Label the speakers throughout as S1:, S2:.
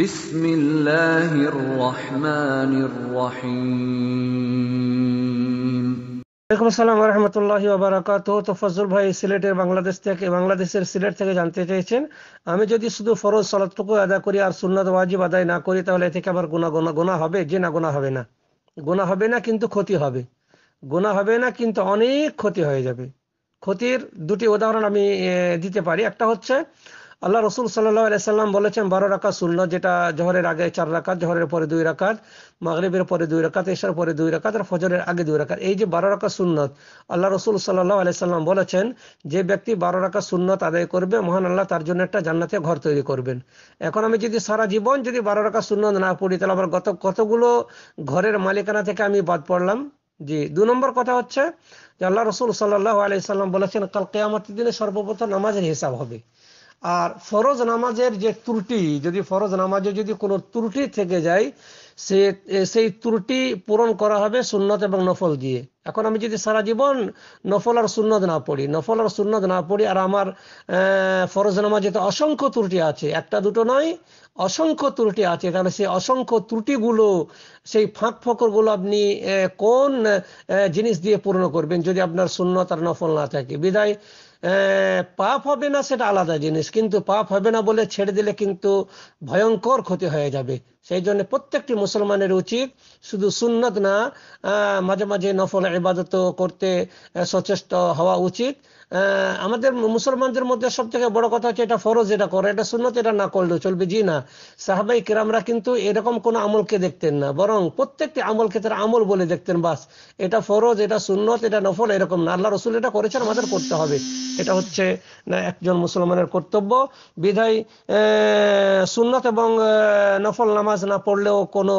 S1: বিসমিল্লাহির ওয়ালাইকুম আসসালাম ভাই সিলেটের বাংলাদেশ থেকে বাংলাদেশের সিলেট থেকে জানতে চাইছেন আমি যদি শুধু ফরজ সলাতটুকু আদা করি আর সুন্নাত ওয়াজিব আদায় না করি তাহলে থেকে আবার গুণা গোনা গোনা হবে যে না গোনা হবে না গোনা হবে না কিন্তু ক্ষতি হবে গোনা হবে না কিন্তু অনেক ক্ষতি হয়ে যাবে ক্ষতির দুটি উদাহরণ আমি দিতে পারি একটা হচ্ছে আল্লাহ রসুল সাল্লাহ সাল্লাম বলেছেন বারো রাকাত শূন্য যেটা জহরের আগে চার রাকাত জহরের পরে দুই রাকাত মাগরীবের পরে দুই রাকাত এশার পরে দুই রাকাত আর ফজরের আগে দুই রাকাত এই যে বারো রাকাত সুন্নত আল্লাহ রসুল সাল্লাহ আলাইসাল্লাম বলেছেন যে ব্যক্তি বারো রাকাত সুন্নত আদায় করবে মহান আল্লাহ তার জন্য একটা জান্নাতে ঘর তৈরি করবেন এখন আমি যদি সারা জীবন যদি বারো রাকাত সুন্নত না পড়ি তাহলে আমার গত কতগুলো ঘরের মালিকানা থেকে আমি বাদ পড়লাম জি দু নম্বর কথা হচ্ছে যে আল্লাহ রসুল সাল্লাহ আলাইসাল্লাম বলেছেন কাল কেয়ামতের দিনে সর্বপ্রথম নামাজের হিসাব হবে আর ফরজ নামাজের যে ত্রুটি যদি ফরজ নামাজে যদি কোনো ত্রুটি থেকে যায় সে সেই ত্রুটি পূরণ করা হবে সুন্নত এবং নফল দিয়ে এখন আমি যদি সারা জীবন নফল আর সুন্নত না পড়ি নফল আর সুন্নত না পড়ি আর আমার ফরজ নামাজে তো অসংখ্য ত্রুটি আছে একটা দুটো নয় অসংখ্য ত্রুটি আছে তাহলে সেই অসংখ্য ত্রুটিগুলো সেই ফাঁক ফকর গুলো আপনি কোন জিনিস দিয়ে পূর্ণ করবেন যদি আপনার সুন্নত আর নফল না থাকে বিদায় পাপ হবে না সেটা আলাদা জিনিস কিন্তু পাপ হবে না বলে ছেড়ে দিলে কিন্তু ভয়ঙ্কর ক্ষতি হয়ে যাবে সেই জন্য প্রত্যেকটি মুসলমানের উচিত শুধু সুন্নত না মাঝে মাঝে নফল ইবাদত করতে সচেষ্ট হওয়া উচিত আমাদের মুসলমানদের মধ্যে সব থেকে বড় কথা হচ্ছে এটা ফরজ এটা করে এটা সুন্নত এটা না করলেও চলবে জি না সাহাবাই কিরামরা কিন্তু এরকম কোন আমলকে দেখতেন না বরং প্রত্যেকটি আমল ক্ষেত্রে আমল বলে দেখতেন বাস এটা ফরজ এটা সুন্নত এটা নফল এরকম না আল্লাহ রসুল এটা করেছেন আমাদের করতে হবে এটা হচ্ছে না একজন মুসলমানের কর্তব্য বিধায় সুন্নত এবং নফল নামাজ না পড়লেও কোনো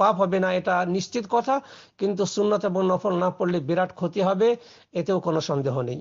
S1: পাপ হবে না এটা নিশ্চিত কথা কিন্তু সুন্নত এবং নফল না পড়লে বিরাট ক্ষতি হবে এতেও কোনো সন্দেহ নেই